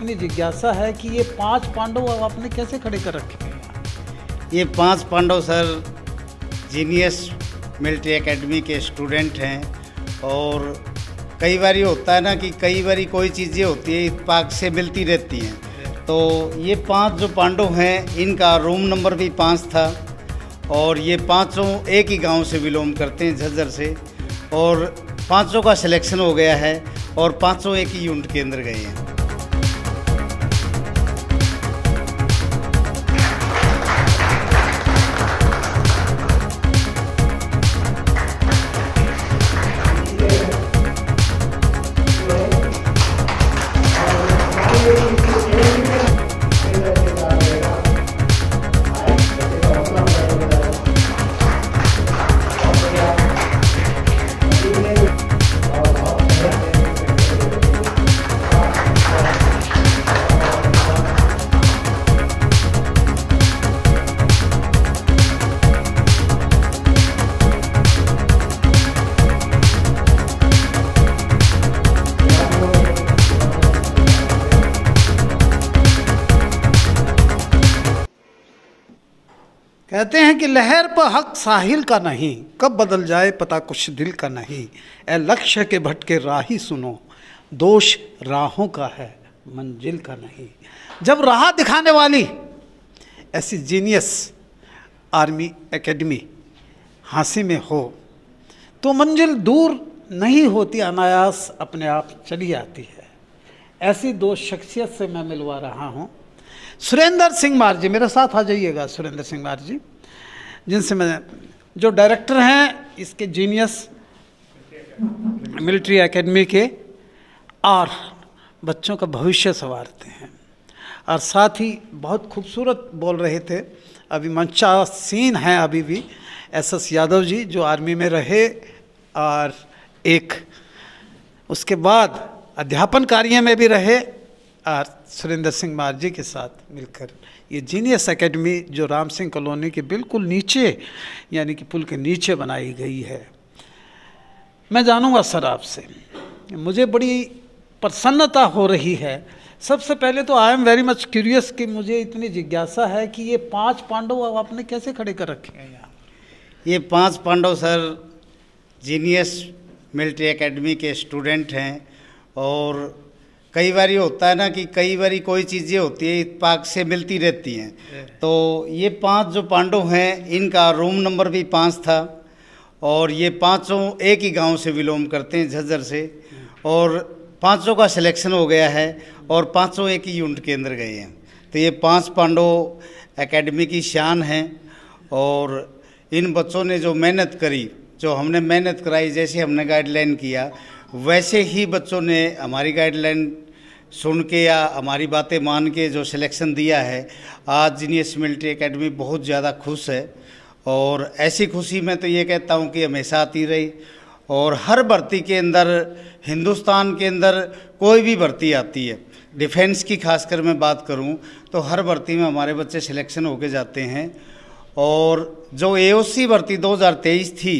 इतनी जिज्ञासा है कि ये पांच पांडव अब आपने कैसे खड़े कर रखे हैं ये पांच Pandav sir genius military academy के स्टूडेंट हैं और कई बार होता है ना कि कई बार कोई चीज़ें होती है पाक से मिलती रहती हैं तो ये पांच जो पांडव हैं इनका रूम नंबर भी पाँच था और ये पांचों एक ही गांव से बिलोंग करते हैं झज्जर से और पांचों का सिलेक्शन हो गया है और पांचों एक ही यूनिट के अंदर गए हैं कि लहर पर हक साहिल का नहीं कब बदल जाए पता कुछ दिल का नहीं ए लक्ष्य के भटके राही सुनो दोष राहों का है मंजिल का नहीं जब राह दिखाने वाली ऐसी जीनियस आर्मी एकेडमी हांसी में हो तो मंजिल दूर नहीं होती अनायास अपने आप चली आती है ऐसी दो शख्सियत से मैं मिलवा रहा हूँ सुरेंद्र सिंह मार जी मेरे साथ आ जाइएगा सुरेंद्र सिंह मार जी जिनसे मैं जो डायरेक्टर हैं इसके जीनियस मिलिट्री एकेडमी के और बच्चों का भविष्य संवारते हैं और साथ ही बहुत खूबसूरत बोल रहे थे अभी मंचासीन हैं अभी भी एस एस यादव जी जो आर्मी में रहे और एक उसके बाद अध्यापन कार्य में भी रहे और सुरेंद्र सिंह मार के साथ मिलकर ये जीनियस एकेडमी जो राम सिंह कॉलोनी के बिल्कुल नीचे यानी कि पुल के नीचे बनाई गई है मैं जानूंगा सर आपसे मुझे बड़ी प्रसन्नता हो रही है सबसे पहले तो I am very much curious कि मुझे इतनी जिज्ञासा है कि ये पांच पांडव आपने कैसे खड़े कर रखे हैं यहाँ ये पांच Pandav sir genius military academy के स्टूडेंट हैं और कई बार होता है ना कि कई बार कोई चीज़ें होती है पाक से मिलती रहती हैं तो ये पांच जो पांडव हैं इनका रूम नंबर भी पाँच था और ये पांचों एक ही गांव से विलोम करते हैं झज्जर से और पांचों का सिलेक्शन हो गया है और पांचों एक ही यूनिट के अंदर गए हैं तो ये पांच पांडव एकेडमी की शान हैं और इन बच्चों ने जो मेहनत करी जो हमने मेहनत कराई जैसे हमने गाइडलाइन किया वैसे ही बच्चों ने हमारी गाइडलाइन सुन के या हमारी बातें मान के जो सिलेक्शन दिया है आज जीनियस मिलिट्री एकेडमी बहुत ज़्यादा खुश है और ऐसी खुशी मैं तो ये कहता हूँ कि हमेशा आती रही और हर भर्ती के अंदर हिंदुस्तान के अंदर कोई भी भर्ती आती है डिफेंस की खासकर मैं बात करूँ तो हर भर्ती में हमारे बच्चे सिलेक्शन होके जाते हैं और जो ए भर्ती दो थी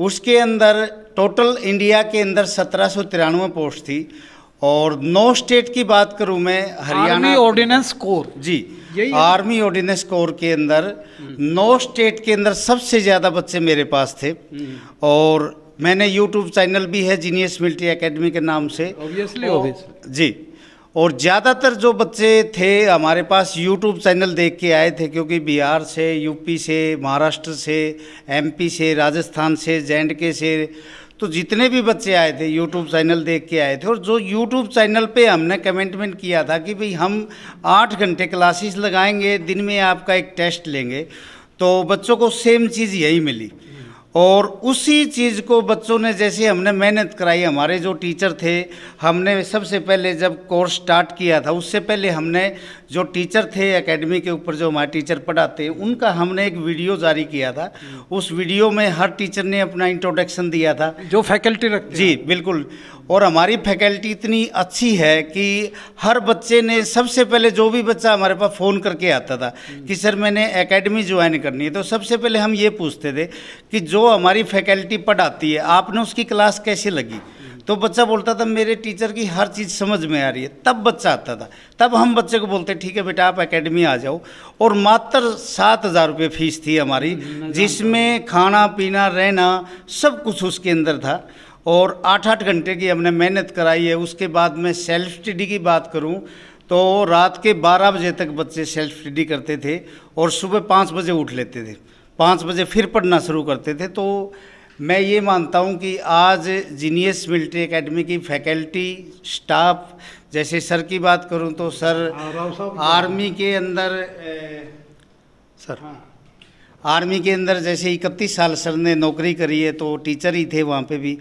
उसके अंदर टोटल इंडिया के अंदर सत्रह पोस्ट थी और नौ स्टेट की बात करूं मैं Haryana ordnance corps ji army ordnance corps के अंदर हम्म। नौ स्टेट के अंदर सबसे ज़्यादा बच्चे मेरे पास थे हम्म। और मैंने यूट्यूब चैनल भी है जीनियस मिलिट्री एकेडमी के नाम से obviously, जी और ज़्यादातर जो बच्चे थे हमारे पास यूट्यूब चैनल देख के आए थे क्योंकि बिहार से यूपी से महाराष्ट्र से एमपी से राजस्थान से जे से तो जितने भी बच्चे आए थे यूट्यूब चैनल देख के आए थे और जो यूट्यूब चैनल पे हमने कमेंटमेंट किया था कि भाई हम आठ घंटे क्लासेस लगाएंगे दिन में आपका एक टेस्ट लेंगे तो बच्चों को सेम चीज़ यही मिली और उसी चीज़ को बच्चों ने जैसे हमने मेहनत कराई हमारे जो टीचर थे हमने सबसे पहले जब कोर्स स्टार्ट किया था उससे पहले हमने जो टीचर थे एकेडमी के ऊपर जो हमारे टीचर पढ़ाते उनका हमने एक वीडियो जारी किया था हम्म। उस वीडियो में हर टीचर ने अपना इंट्रोडक्शन दिया था जो फैकल्टी रख जी बिल्कुल और हमारी फैकल्टी इतनी अच्छी है कि हर बच्चे ने सबसे पहले जो भी बच्चा हमारे पास फ़ोन करके आता था कि सर मैंने एकेडमी ज्वाइन करनी है तो सबसे पहले हम ये पूछते थे कि जो हमारी फैकल्टी पढ़ाती है आपने उसकी क्लास कैसे लगी तो बच्चा बोलता था मेरे टीचर की हर चीज़ समझ में आ रही है तब बच्चा आता था तब हम बच्चे को बोलते ठीक है बेटा आप एकेडमी आ जाओ और मात्र सात हज़ार रुपये फीस थी हमारी जिसमें खाना पीना रहना सब कुछ उसके अंदर था और आठ आठ घंटे की हमने मेहनत कराई है उसके बाद मैं सेल्फ स्टडी की बात करूं तो रात के 12 बजे तक बच्चे सेल्फ स्टडी करते थे और सुबह पाँच बजे उठ लेते थे पाँच बजे फिर पढ़ना शुरू करते थे तो मैं ये मानता हूँ कि आज जीनियस मिलिट्री एकेडमी की फैकल्टी स्टाफ जैसे सर की बात करूँ तो हाँ, सर आर्मी के अंदर ए, सर हाँ आर्मी के अंदर जैसे इकतीस साल सर ने नौकरी करी है तो टीचर ही थे वहाँ पे भी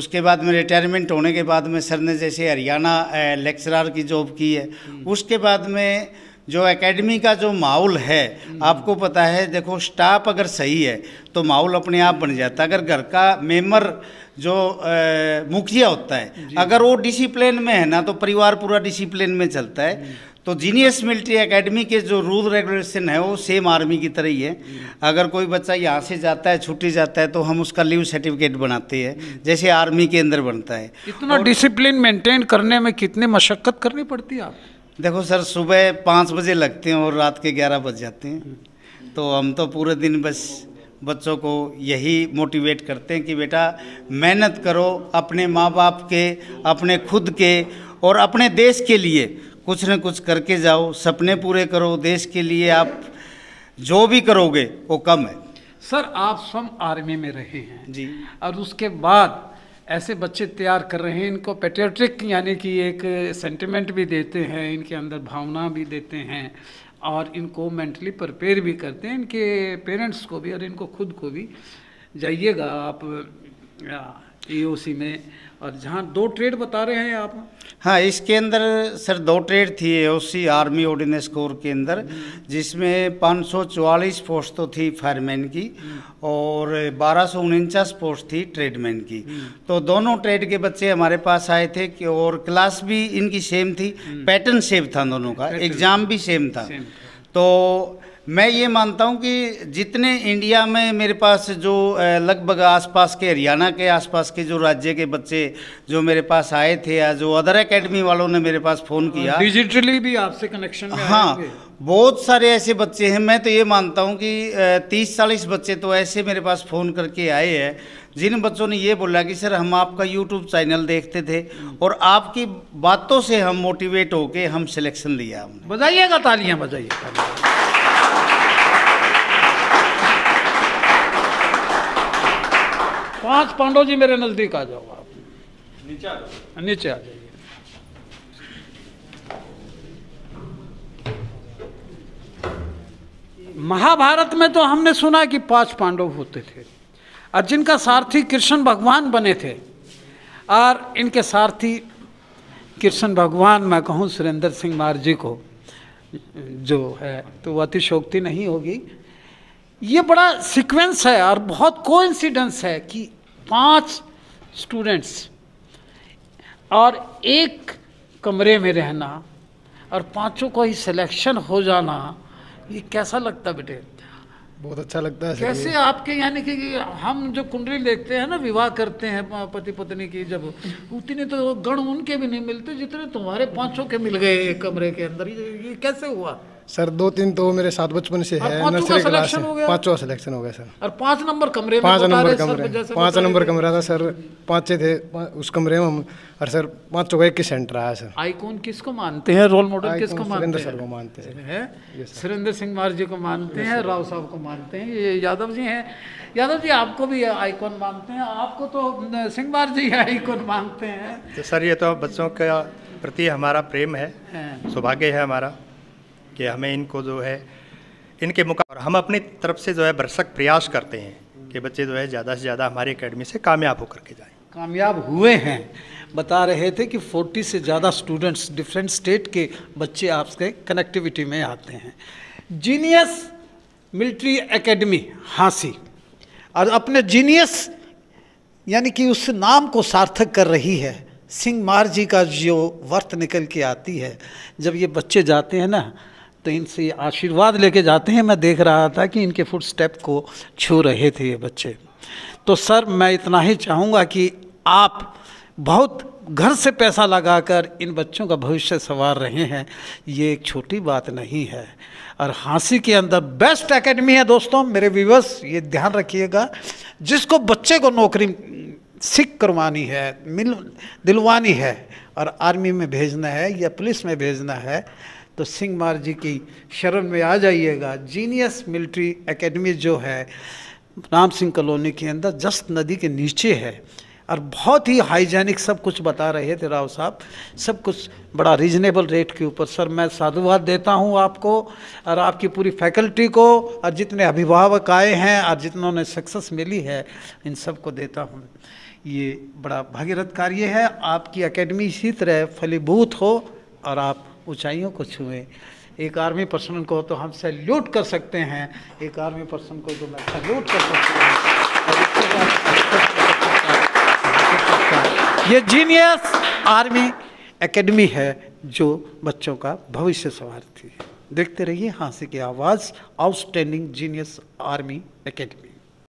उसके बाद में रिटायरमेंट होने के बाद में सर ने जैसे हरियाणा लेक्चरार की जॉब की है उसके बाद में जो एकेडमी का जो माहौल है आपको पता है देखो स्टाफ अगर सही है तो माहौल अपने आप बन जाता है अगर घर का मेम्बर जो मुखिया होता है अगर वो डिसिप्लिन में है ना तो परिवार पूरा डिसिप्लिन में चलता है तो जीनियस मिलिट्री एकेडमी के जो रूल रेगुलेशन है वो सेम आर्मी की तरह ही है अगर कोई बच्चा यहाँ से जाता है छुट्टी जाता है तो हम उसका लीव सर्टिफिकेट बनाते हैं जैसे आर्मी के अंदर बनता है इतना डिसिप्लिन मेंटेन करने में कितनी मशक्क़त करनी पड़ती है आप देखो सर सुबह पाँच बजे लगते हैं और रात के ग्यारह बज जाते हैं तो हम तो पूरे दिन बस बच्चों को यही मोटिवेट करते हैं कि बेटा मेहनत करो अपने माँ बाप के अपने खुद के और अपने देश के लिए कुछ न कुछ करके जाओ सपने पूरे करो देश के लिए आप जो भी करोगे वो कम है सर आप स्वयं आर्मी में रहे हैं जी और उसके बाद ऐसे बच्चे तैयार कर रहे हैं इनको पेट्रियोटिक यानी कि एक सेंटिमेंट भी देते हैं इनके अंदर भावना भी देते हैं और इनको मेंटली प्रपेयर भी करते हैं इनके पेरेंट्स को भी और इनको खुद को भी जाइएगा आप ईओसी में और जहाँ दो ट्रेड बता रहे हैं आप हाँ इसके अंदर सर दो ट्रेड थी एओसी आर्मी ऑर्डिनेंस कोर के अंदर जिसमें 544 पोस्ट तो थी फायरमैन की और बारह सौ पोस्ट थी ट्रेडमैन की तो दोनों ट्रेड के बच्चे हमारे पास आए थे कि और क्लास भी इनकी सेम थी पैटर्न सेम था दोनों का एग्ज़ाम भी सेम था तो मैं ये मानता हूँ कि जितने इंडिया में मेरे पास जो लगभग आसपास के हरियाणा के आसपास के जो राज्य के बच्चे जो मेरे पास आए थे या जो अदर एकेडमी वालों ने मेरे पास फ़ोन हाँ, किया डिजिटली भी आपसे कनेक्शन हाँ बहुत सारे ऐसे बच्चे हैं मैं तो ये मानता हूँ कि तीस चालीस बच्चे तो ऐसे मेरे पास फ़ोन करके आए हैं जिन बच्चों ने ये बोला कि सर हम आपका यूट्यूब चैनल देखते थे और आपकी बातों से हम मोटिवेट होके हम सिलेक्शन लिया बताइएगा तालियाँ बजाइए पांच पांडव जी मेरे नजदीक आ जाओ आप नीचे आ जाइए महाभारत में तो हमने सुना कि पांच पांडव होते थे और जिनका सारथी कृष्ण भगवान बने थे और इनके सारथी कृष्ण भगवान मैं कहूँ सुरेंद्र सिंह मार जी को जो है तो वो अतिशोक्ति नहीं होगी ये बड़ा सीक्वेंस है और बहुत कोइंसिडेंस है कि पांच स्टूडेंट्स और एक कमरे में रहना और पांचों का ही सिलेक्शन हो जाना ये कैसा लगता बेटे बहुत अच्छा लगता है कैसे आपके यानी कि हम जो कुंडली देखते हैं ना विवाह करते हैं पति पत्नी की जब उतने तो गण उनके भी नहीं मिलते जितने तुम्हारे पांचों के मिल गए एक कमरे के अंदर ये, ये कैसे हुआ सर दो तीन तो मेरे सात बचपन से है नर्सरी क्लास से पांचवा सिलेक्शन हो गया सर और पांच नंबर कमरे में पांच नंबर कमरे पांच नंबर कमरा था सर पांचे थे उस कमरे में हम और सर पांचों का एक ही सेंटर आया सर आइकॉन किसको मानते हैं रोल मॉडल किसको मानते हैं सर को मानते हैं सुरेंद्र सिंह मार जी को मानते हैं राव साहब को मानते हैं ये यादव जी हैं यादव जी आपको भी आइकॉन मानते हैं आपको तो सिंह मार जी आइकॉन मानते हैं तो सर ये तो बच्चों का प्रति हमारा प्रेम है सौभाग्य है हमारा कि हमें इनको जो है इनके मुका और हम अपनी तरफ से जो है भरसक प्रयास करते हैं कि बच्चे जो है ज़्यादा से ज़्यादा हमारी अकेडमी से कामयाब होकर के जाएँ कामयाब हुए हैं बता रहे थे कि 40 से ज़्यादा स्टूडेंट्स डिफरेंट स्टेट के बच्चे आपके कनेक्टिविटी में आते हैं जीनियस मिलिट्री एकेडमी हाँसी और अपने जीनियस यानी कि उस नाम को सार्थक कर रही है सिंह मार जी का जो वर्त निकल के आती है जब ये बच्चे जाते हैं ना तो इनसे आशीर्वाद लेके जाते हैं मैं देख रहा था कि इनके फुट स्टेप को छू रहे थे ये बच्चे तो सर मैं इतना ही चाहूँगा कि आप बहुत घर से पैसा लगाकर इन बच्चों का भविष्य संवार रहे हैं ये एक छोटी बात नहीं है और हाँसी के अंदर बेस्ट एकेडमी है दोस्तों मेरे व्यूवर्स ये ध्यान रखिएगा जिसको बच्चे को नौकरी सीख करवानी है मिल दिलवानी है और आर्मी में भेजना है या पुलिस में भेजना है तो सिंह मार जी की शरण में आ जाइएगा जीनियस मिलिट्री एकेडमी जो है राम सिंह कॉलोनी के अंदर जस्ट नदी के नीचे है और बहुत ही हाइजेनिक सब कुछ बता रहे थे राव साहब सब कुछ बड़ा रीजनेबल रेट के ऊपर सर मैं साधुवाद देता हूं आपको और आपकी पूरी फैकल्टी को और जितने अभिभावक आए हैं और जितनों ने सक्सेस मिली है इन सब को देता हूं ये बड़ा भागीरथ कार्य है आपकी एकेडमी इसी तरह फलीभूत हो और आप ऊंचाइयों को छुए एक आर्मी पर्सन को तो हम सैल्यूट कर सकते हैं एक आर्मी पर्सन को तो मैं सैल्यूट कर सकता हूँ ये जीनियस आर्मी एकेडमी है जो बच्चों का भविष्य संवारती है देखते रहिए हाँसी की आवाज़ आउटस्टैंडिंग जीनियस आर्मी एकेडमी